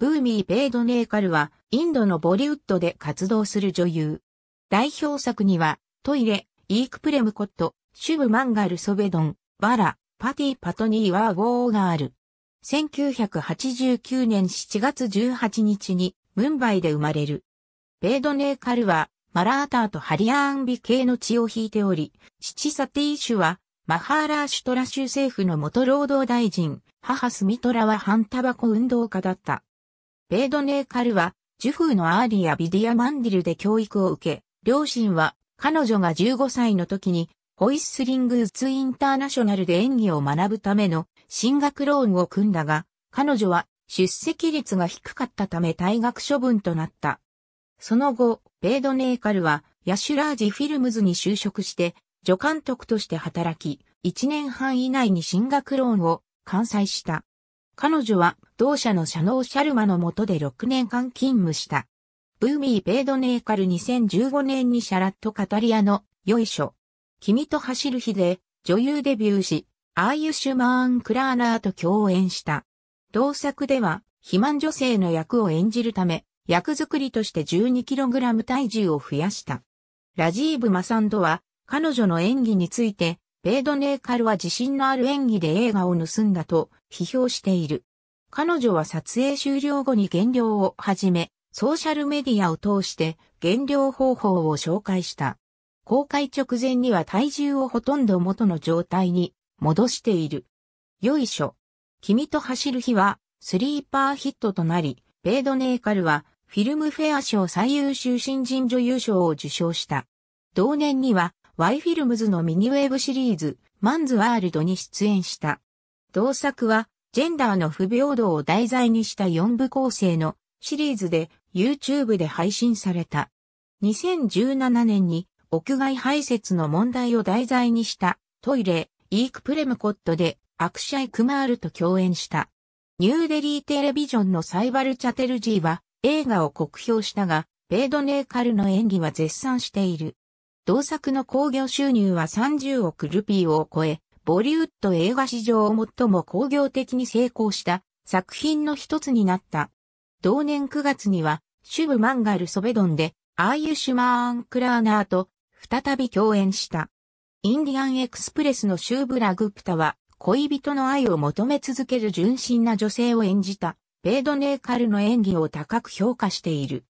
ブーミー・ベードネーカルは、インドのボリウッドで活動する女優。代表作には、トイレ、イークプレムコット、シュブ・マンガル・ソベドン、バラ、パティ・パトニー・ワー・ゴーがある。1989年7月18日に、ムンバイで生まれる。ベードネーカルは、マラーターとハリアーンビ系の血を引いており、父サティーシュは、マハーラーシュトラ州政府の元労働大臣、母スミトラは反タバコ運動家だった。ベードネーカルは、ジュフーのアーリア・ビディア・マンディルで教育を受け、両親は、彼女が15歳の時に、ホイッスリング・ウツ・インターナショナルで演技を学ぶための進学ローンを組んだが、彼女は出席率が低かったため退学処分となった。その後、ベードネーカルはヤシュラージフィルムズに就職して、助監督として働き、1年半以内に進学ローンを完済した。彼女は同社のシャノー・シャルマの下で6年間勤務した。ブーミー・ペイドネーカル2015年にシャラット・カタリアの、よいしょ。君と走る日で、女優デビューし、アーユシュマーン・クラーナーと共演した。同作では、肥満女性の役を演じるため、役作りとして 12kg 体重を増やした。ラジーブ・マサンドは、彼女の演技について、ベードネーカルは自信のある演技で映画を盗んだと批評している。彼女は撮影終了後に減量を始め、ソーシャルメディアを通して減量方法を紹介した。公開直前には体重をほとんど元の状態に戻している。よいしょ。君と走る日はスリーパーヒットとなり、ベードネーカルはフィルムフェア賞最優秀新人女優賞を受賞した。同年には Y フィルムズのミニウェーブシリーズ、マンズワールドに出演した。同作は、ジェンダーの不平等を題材にした4部構成のシリーズで YouTube で配信された。2017年に屋外排泄の問題を題材にしたトイレ、イークプレムコットでアクシャイ・クマールと共演した。ニューデリーテレビジョンのサイバル・チャテルジーは映画を酷評したが、ベードネーカルの演技は絶賛している。同作の興行収入は30億ルピーを超え、ボリウッド映画史上最も興行的に成功した作品の一つになった。同年9月には、シュブ・マンガル・ソベドンで、アーユシュマーン・クラーナーと再び共演した。インディアン・エクスプレスのシューブラ・グプタは、恋人の愛を求め続ける純真な女性を演じた、ベードネーカルの演技を高く評価している。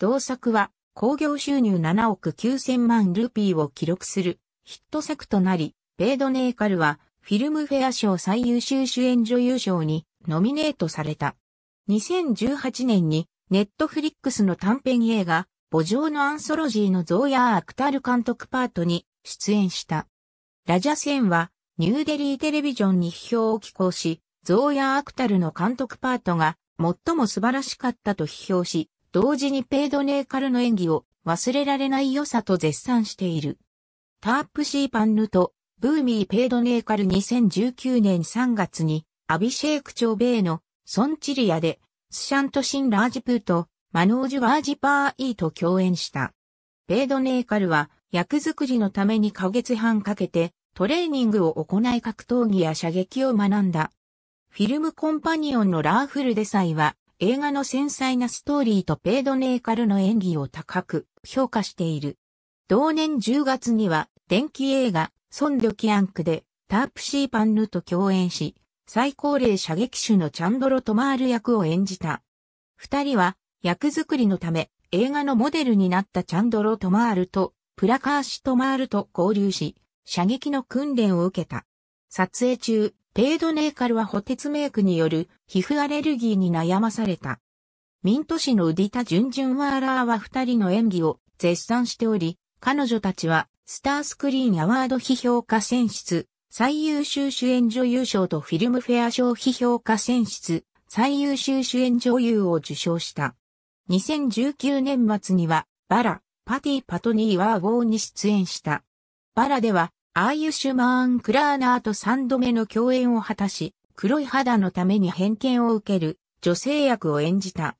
同作は、興行収入7億9000万ルピーを記録するヒット作となり、ベイドネーカルはフィルムフェア賞最優秀主演女優賞にノミネートされた。2018年にネットフリックスの短編映画、墓場のアンソロジーのゾーヤー・アクタル監督パートに出演した。ラジャセンはニューデリーテレビジョンに批評を寄稿し、ゾーヤー・アクタルの監督パートが最も素晴らしかったと批評し、同時にペードネーカルの演技を忘れられない良さと絶賛している。タープシーパンヌとブーミーペードネーカル2019年3月にアビシェイク朝米のソンチリアでスシャントシン・ラージプーとマノージュ・ワージパー・イーと共演した。ペードネーカルは役作りのために過月半かけてトレーニングを行い格闘技や射撃を学んだ。フィルムコンパニオンのラーフルデサイは映画の繊細なストーリーとペードネーカルの演技を高く評価している。同年10月には、電気映画、ソン・ドキアンクで、タープシーパンヌと共演し、最高齢射撃手のチャンドロ・トマール役を演じた。二人は、役作りのため、映画のモデルになったチャンドロ・トマールと、プラカーシ・トマールと交流し、射撃の訓練を受けた。撮影中、ペードネーカルは補鉄メイクによる皮膚アレルギーに悩まされた。ミント氏のウディタ・ジュンジュンワーラーは二人の演技を絶賛しており、彼女たちはスタースクリーンアワード批評家選出、最優秀主演女優賞とフィルムフェア賞批評家選出、最優秀主演女優を受賞した。2019年末には、バラ、パティ・パトニー・ワーゴーに出演した。バラでは、アーユシュマーン・クラーナーと三度目の共演を果たし、黒い肌のために偏見を受ける女性役を演じた。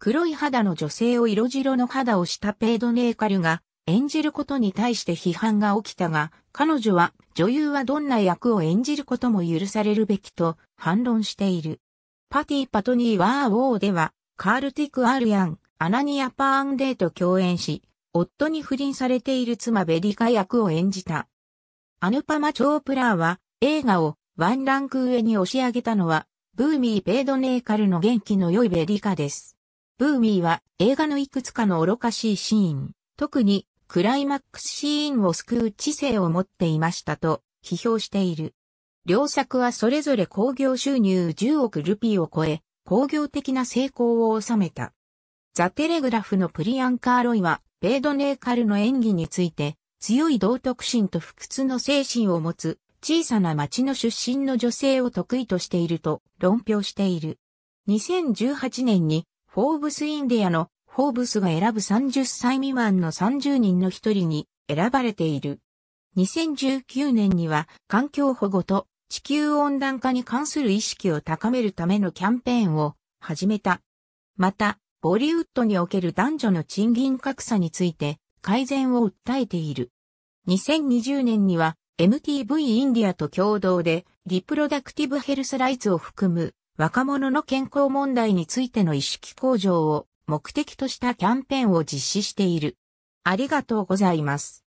黒い肌の女性を色白の肌をしたペイドネーカルが演じることに対して批判が起きたが、彼女は女優はどんな役を演じることも許されるべきと反論している。パティ・パトニー・ワー・ウォーでは、カール・ティク・アールヤン、アナニア・パーンデーと共演し、夫に不倫されている妻ベリカ役を演じた。アヌパマ・チョープラーは映画をワンランク上に押し上げたのはブーミー・ペイドネーカルの元気の良いベリカです。ブーミーは映画のいくつかの愚かしいシーン、特にクライマックスシーンを救う知性を持っていましたと批評している。両作はそれぞれ興行収入10億ルピーを超え、興行的な成功を収めた。ザ・テレグラフのプリアンカーロイは、ベイドネーカルの演技について、強い道徳心と不屈の精神を持つ小さな町の出身の女性を得意としていると論評している。2018年にフォーブスインディアのフォーブスが選ぶ30歳未満の30人の一人に選ばれている。2019年には環境保護と地球温暖化に関する意識を高めるためのキャンペーンを始めた。また、ボリウッドにおける男女の賃金格差について改善を訴えている。2020年には MTV インディアと共同でリプロダクティブヘルスライツを含む若者の健康問題についての意識向上を目的としたキャンペーンを実施している。ありがとうございます。